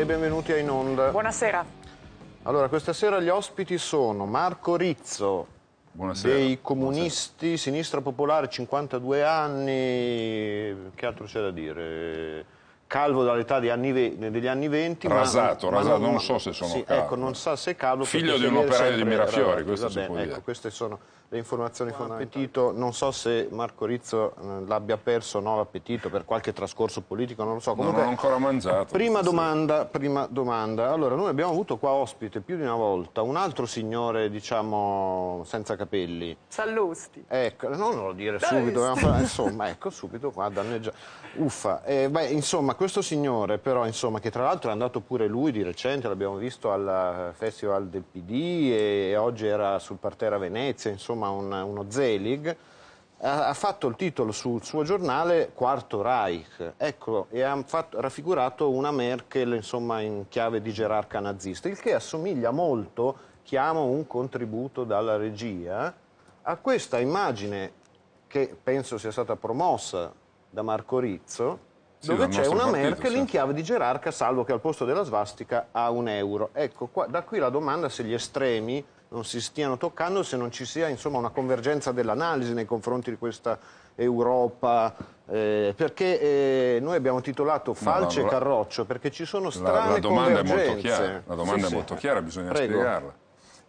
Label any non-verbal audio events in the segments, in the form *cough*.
e benvenuti a In Onda. Buonasera. Allora, questa sera gli ospiti sono Marco Rizzo, Buonasera. dei comunisti, Buonasera. sinistra popolare, 52 anni, che altro c'è da dire? calvo dall'età degli anni 20. Rasato, ma, rasato, ma non, non, so se sono sì, calvo. Ecco, non sa so se calvo. Figlio di un operaio di Mirafiori, ragazzi, questo vabbè, si può ecco, dire. Queste sono le informazioni Buon appetito. Non so se Marco Rizzo eh, l'abbia perso o no l'appetito per qualche trascorso politico, non lo so. Comunque, non ho ancora mangiato. Prima domanda, prima domanda. Allora, noi abbiamo avuto qua ospite più di una volta un altro signore, diciamo, senza capelli. Sallusti. Ecco, non lo dire subito, fare, eh, *laughs* insomma, ecco, subito qua danneggia. Uffa. Eh, beh, insomma, questo signore però, insomma, che tra l'altro è andato pure lui di recente, l'abbiamo visto al eh, Festival del PD e oggi era sul parterre a Venezia, insomma, Roma un, uno Zelig, ha, ha, fatto il titolo sul suo giornale Quarto Reich, ecco, e ha fatto, raffigurato una Merkel insomma, in chiave di gerarca nazista, il che assomiglia molto, chiamo un contributo dalla regia, a questa immagine che penso sia stata promossa da Marco Rizzo, sì, dove c'è una partito, Merkel sì. in chiave di gerarca, salvo che al posto della svastica ha un euro. Ecco, qua, da qui la domanda se gli estremi non si stiano toccando se non ci sia insomma, una convergenza dell'analisi nei confronti di questa Europa, eh, perché eh, noi abbiamo titolato Falce no, no, e Carroccio, perché ci sono strane la, la domanda È molto chiara, la domanda sì, è sì. molto chiara, bisogna Prego. spiegarla.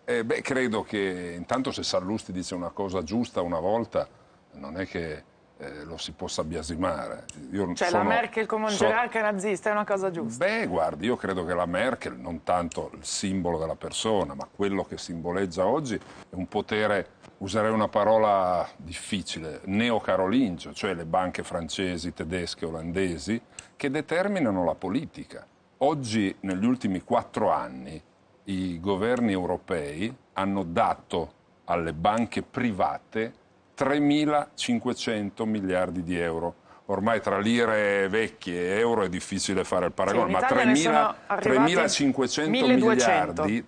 Eh, beh, credo che intanto se Sallusti dice una cosa giusta una volta, non è che eh, lo si possa biasimare. Io cioè sono, la Merkel come un so, gerarca nazista è una cosa giusta? Beh, guardi, io credo che la Merkel, non tanto il simbolo della persona, ma quello che simboleggia oggi è un potere, userei una parola difficile, neocarolingio, cioè le banche francesi, tedesche, olandesi, che determinano la politica. Oggi, negli ultimi quattro anni, i governi europei hanno dato alle banche private 3.500 miliardi di euro. Ormai tra lire vecchie e euro è difficile fare il paragone, sì, ma 3.500 miliardi,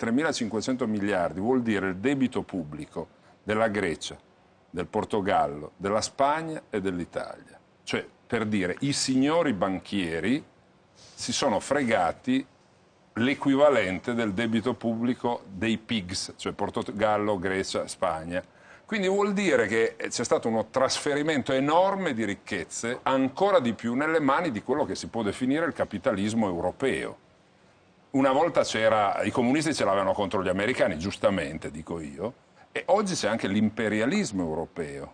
miliardi vuol dire il debito pubblico della Grecia, del Portogallo, della Spagna e dell'Italia. Cioè, per dire, i signori banchieri si sono fregati l'equivalente del debito pubblico dei PIGS, cioè Portogallo, Grecia, Spagna quindi vuol dire che eh, c'è stato uno trasferimento enorme di ricchezze, ancora di più nelle mani di quello che si può definire il capitalismo europeo. Una volta c'era, i comunisti ce l'avevano contro gli americani, giustamente dico io, e oggi c'è anche l'imperialismo europeo.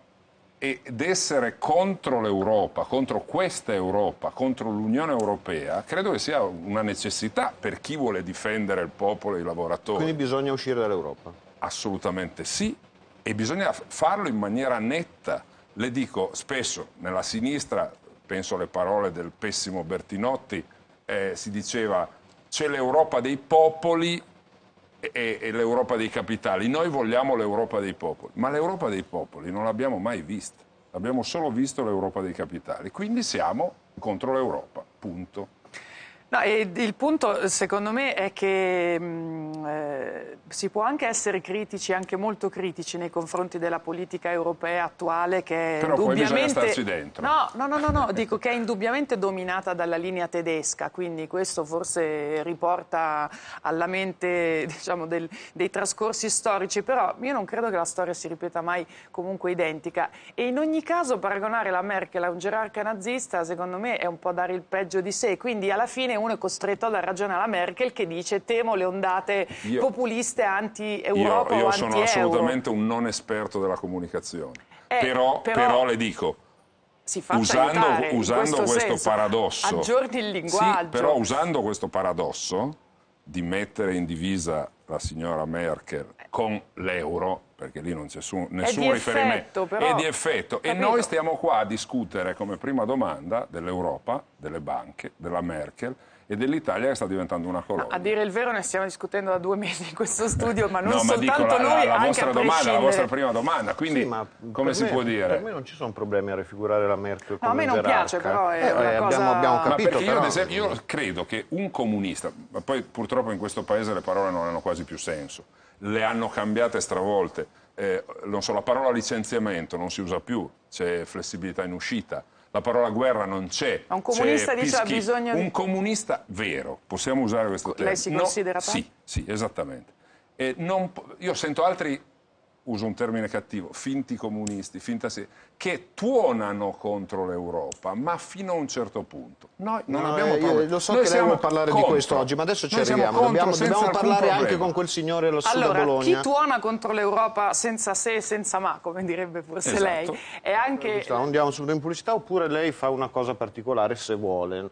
Ed essere contro l'Europa, contro questa Europa, contro l'Unione Europea, credo che sia una necessità per chi vuole difendere il popolo e i lavoratori. Quindi bisogna uscire dall'Europa? Assolutamente sì, e bisogna farlo in maniera netta. Le dico spesso, nella sinistra, penso alle parole del pessimo Bertinotti, eh, si diceva c'è l'Europa dei popoli e, e l'Europa dei capitali. Noi vogliamo l'Europa dei popoli, ma l'Europa dei popoli non l'abbiamo mai vista, abbiamo solo visto l'Europa dei capitali. Quindi siamo contro l'Europa, punto. No, il punto secondo me è che mh, eh, si può anche essere critici, anche molto critici nei confronti della politica europea attuale che è Però indubbiamente... No, no, no, no, no dico che è indubbiamente dominata dalla linea tedesca, quindi questo forse riporta alla mente diciamo, del, dei trascorsi storici, però io non credo che la storia si ripeta mai comunque identica e in ogni caso paragonare la Merkel a un gerarca nazista secondo me è un po' dare il peggio di sé, quindi alla fine uno è costretto a dare ragione alla Merkel che dice temo le ondate io, populiste anti-Europa io, io sono anti assolutamente un non esperto della comunicazione. Eh, però, però, però le dico, usando, usando questo, questo paradosso, aggiorni il linguaggio. Sì, però usando questo paradosso di mettere in divisa la signora Merkel con l'euro perché lì non c'è nessun riferimento. Effetto, di effetto. Capito? E noi stiamo qua a discutere come prima domanda dell'Europa, delle banche, della Merkel e dell'Italia che sta diventando una colonna. a dire il vero ne stiamo discutendo da due mesi in questo *laughs* studio, ma non no, soltanto ma dico, la, noi, la, la vostra domanda, la vostra prima domanda, quindi sì, come si me, può dire? Per me non ci sono problemi a raffigurare la Merkel come no, a me non gerarca. piace però è eh, una eh, abbiamo, cosa... abbiamo capito. Io, esempio, io, credo che un comunista, ma poi purtroppo in questo paese le parole non hanno quasi più senso, le hanno cambiate stravolte, eh, so, la parola licenziamento non si usa più, c'è flessibilità in uscita, la parola guerra non c'è. Un comunista dice ha bisogno di... Un comunista vero, possiamo usare questo termine. Lei si considera no, Sì, sì, esattamente. Non, io sento altri uso un termine cattivo, finti comunisti, finta se, che tuonano contro l'Europa, ma fino a un certo punto. Noi non no, abbiamo problemi. Eh, lo so Noi che lei parlare contro. di questo oggi, ma adesso ci arriviamo. Dobbiamo, dobbiamo parlare problema. anche con quel signore allo allora, sud di Bologna. Chi tuona contro l'Europa senza se e senza ma, come direbbe forse esatto. lei, è anche... Andiamo subito in pubblicità oppure lei fa una cosa particolare se vuole.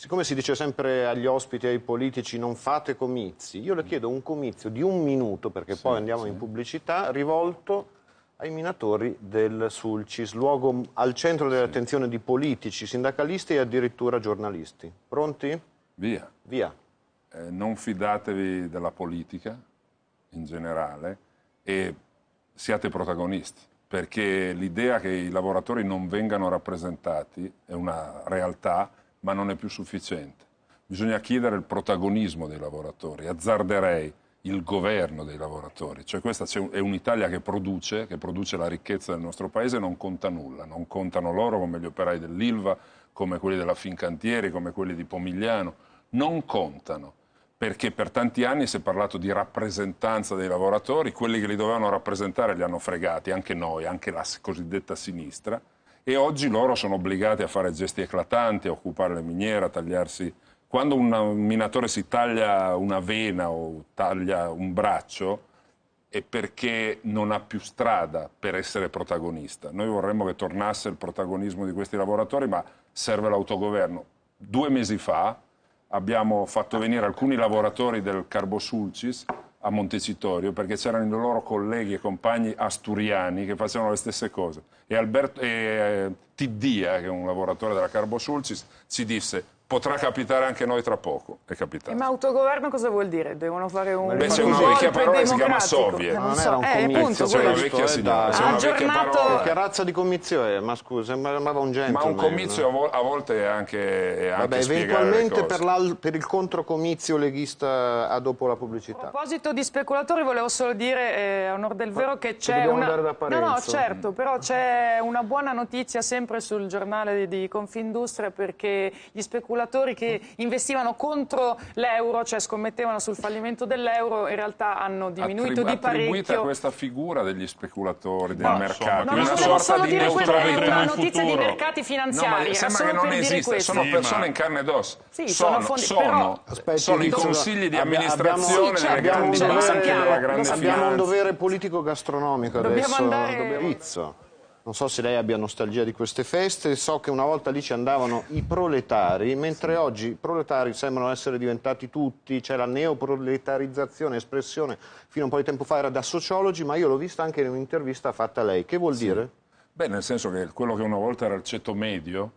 Siccome si dice sempre agli ospiti e ai politici non fate comizi, io le mm. chiedo un comizio di un minuto, perché sì, poi andiamo sì. in pubblicità, rivolto ai minatori del Sulcis, luogo al centro dell'attenzione sì. di politici, sindacalisti e addirittura giornalisti. Pronti? Via. Via. Eh, non fidatevi della politica in generale e siate protagonisti, perché l'idea che i lavoratori non vengano rappresentati è una realtà ma non è più sufficiente. Bisogna chiedere il protagonismo dei lavoratori, azzarderei il governo dei lavoratori, cioè questa è un'Italia che produce, che produce la ricchezza del nostro paese e non conta nulla, non contano loro come gli operai dell'Ilva, come quelli della Fincantieri, come quelli di Pomigliano, non contano perché per tanti anni si è parlato di rappresentanza dei lavoratori, quelli che li dovevano rappresentare li hanno fregati, anche noi, anche la cosiddetta sinistra, e oggi loro sono obbligati a fare gesti eclatanti, a occupare le miniere, a tagliarsi... Quando un minatore si taglia una vena o taglia un braccio è perché non ha più strada per essere protagonista. Noi vorremmo che tornasse il protagonismo di questi lavoratori, ma serve l'autogoverno. Due mesi fa abbiamo fatto venire alcuni lavoratori del Carbosulcis a Montecitorio perché c'erano i loro colleghi e compagni asturiani che facevano le stesse cose. E, Alberto, e, eh, Tiddia, che è un lavoratore della Carbo Sulcis, ci disse potrà capitare anche noi tra poco. È capitato. Eh, ma autogoverno cosa vuol dire? Devono fare un Beh, c'è una vecchia parola che si chiama Soviet. No, non era un eh, comizio, cioè, c'è una vecchia signora, c'è una aggiornato... Che razza di comizio è? Ma scusa, sembrava un gentleman. Ma un comizio no? a volte è anche, è anche Vabbè, eventualmente per, per, il controcomizio leghista dopo la pubblicità. A proposito di speculatori volevo solo dire, eh, a onor del vero, che c'è una... No, no, certo, però c'è una buona notizia sempre sul giornale di Confindustria perché gli speculatori speculatori che investivano contro l'euro, cioè scommettevano sul fallimento dell'euro, in realtà hanno diminuito Attribu di parecchio. attribuita questa figura degli speculatori, del ma, mercato, no, no, una sorta di neutralità. È una notizia di mercati finanziari. No, sembra che non esista, sono sì, persone ma... in carne ed ossa. Sì, sono, sono, fondi, sono, però... sono i consigli di amministrazione sì, delle certo, grandi cioè, banche, della grande finanza. Abbiamo un dovere politico gastronomico adesso, dobbiamo andare... Dobbiamo... Non so se lei abbia nostalgia di queste feste, so che una volta lì ci andavano i proletari, mentre oggi i proletari sembrano essere diventati tutti, c'è la neoproletarizzazione, espressione, fino a un po' di tempo fa era da sociologi, ma io l'ho vista anche in un'intervista fatta a lei. Che vuol sì. dire? Beh, nel senso che quello che una volta era il ceto medio,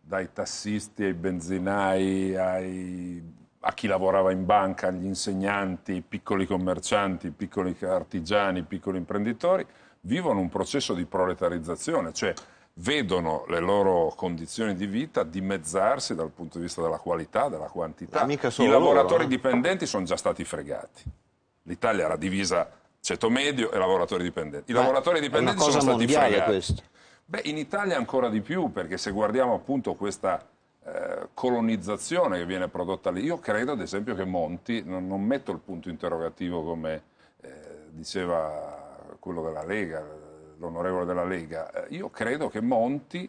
dai tassisti ai benzinai, ai a chi lavorava in banca, agli insegnanti, piccoli commercianti, piccoli artigiani, piccoli imprenditori, vivono un processo di proletarizzazione, cioè vedono le loro condizioni di vita dimezzarsi dal punto di vista della qualità, della quantità. I loro, lavoratori eh? dipendenti sono già stati fregati. L'Italia era divisa ceto medio e lavoratori dipendenti. I Beh, lavoratori dipendenti sono stati fregati. Questo. Beh, in Italia ancora di più, perché se guardiamo appunto questa eh, colonizzazione che viene prodotta lì, io credo ad esempio che Monti, non, non metto il punto interrogativo come eh, diceva quello della Lega, l'onorevole della Lega, eh, io credo che Monti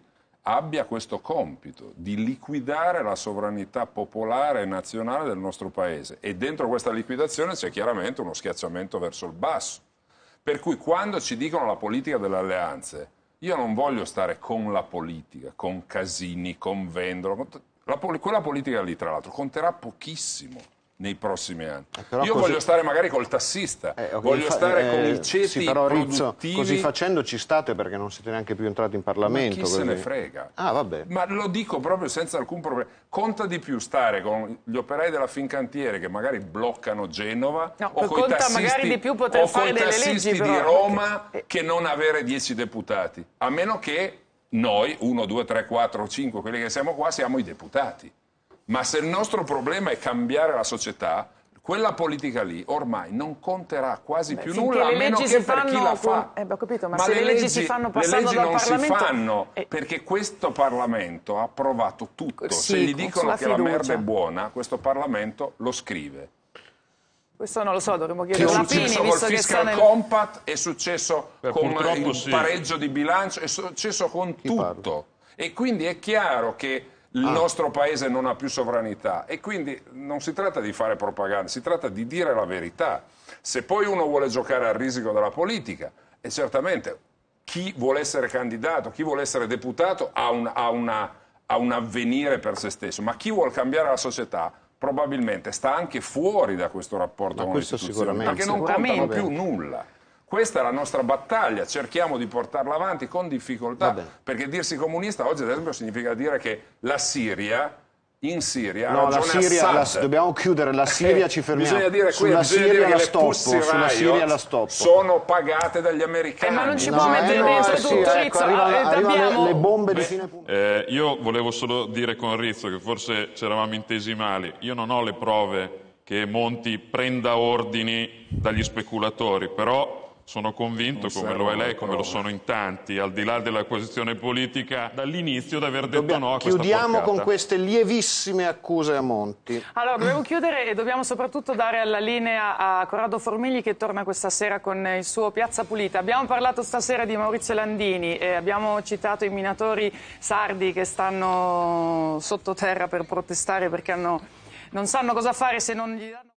abbia questo compito di liquidare la sovranità popolare e nazionale del nostro Paese e dentro questa liquidazione c'è chiaramente uno schiacciamento verso il basso. Per cui quando ci dicono la politica delle alleanze, io non voglio stare con la politica, con Casini, con Vendolo, con... La, quella politica lì tra l'altro conterà pochissimo nei prossimi anni. Eh, Io così... voglio stare magari col tassista, eh, voglio stare eh, con i ceti sì, però, Rizzo, così facendo ci state perché non siete neanche più entrati in Parlamento. Ma chi se ne frega. Ah, Ma lo dico proprio senza alcun problema. Conta di più stare con gli operai della Fincantiere che magari bloccano Genova no, o con i tassisti, di, più o fare tassisti leggi, però, di Roma perché... Eh. che non avere dieci deputati. A meno che noi, 1, 2, 3, 4, 5, quelli che siamo qua, siamo i deputati. Ma se il nostro problema è cambiare la società, quella politica lì ormai non conterà quasi Beh, più nulla, a meno che per chi la fa. Eh, beh, capito, ma, ma le, le, leggi, si fanno passando le leggi non Parlamento... si fanno, eh, perché questo Parlamento ha approvato tutto. Sì, se gli dicono che la merda è buona, questo Parlamento lo scrive. Questo non lo so, dovremmo chiedere una a È successo col fiscal nel... Compact, è successo Beh, con il sì. pareggio di bilancio, è successo con chi tutto. Parlo? E quindi è chiaro che Ah. il ah. nostro paese non ha più sovranità e quindi non si tratta di fare propaganda, si tratta di dire la verità. Se poi uno vuole giocare al risico della politica, e certamente chi vuole essere candidato, chi vuole essere deputato ha un, ha una, ha un avvenire per se stesso, ma chi vuole cambiare la società probabilmente sta anche fuori da questo rapporto ma con questo sicuramente. perché non contano più nulla. Questa è la nostra battaglia, cerchiamo di portarla avanti con difficoltà, perché dirsi comunista oggi ad esempio significa dire che la Siria in Siria. No, la Siria, la, dobbiamo chiudere, la eh, Siria eh, ci fermiamo. Bisogna dire qui, sulla bisogna Siria, la stoppo, sulla Siria la stoppo. Sono pagate dagli americani. Eh, ma non ci no, può eh, mettere eh, dentro no, tutto sì, ecco, Rizzo. Ecco, arriva, ah, eh, arriva le, le, bombe Beh, di fine punto. Eh, io volevo solo dire con Rizzo che forse ci eravamo intesi male. Io non ho le prove che Monti prenda ordini dagli speculatori, però sono convinto, come lo è lei, come lo sono in tanti, al di là della posizione politica, dall'inizio di aver detto dobbiamo, no a questa Chiudiamo porcata. con queste lievissime accuse a Monti. Allora, dobbiamo chiudere e dobbiamo soprattutto dare alla linea a Corrado Formigli che torna questa sera con il suo Piazza Pulita. Abbiamo parlato stasera di Maurizio Landini e abbiamo citato i minatori sardi che stanno sottoterra per protestare perché hanno... non sanno cosa fare se non gli danno...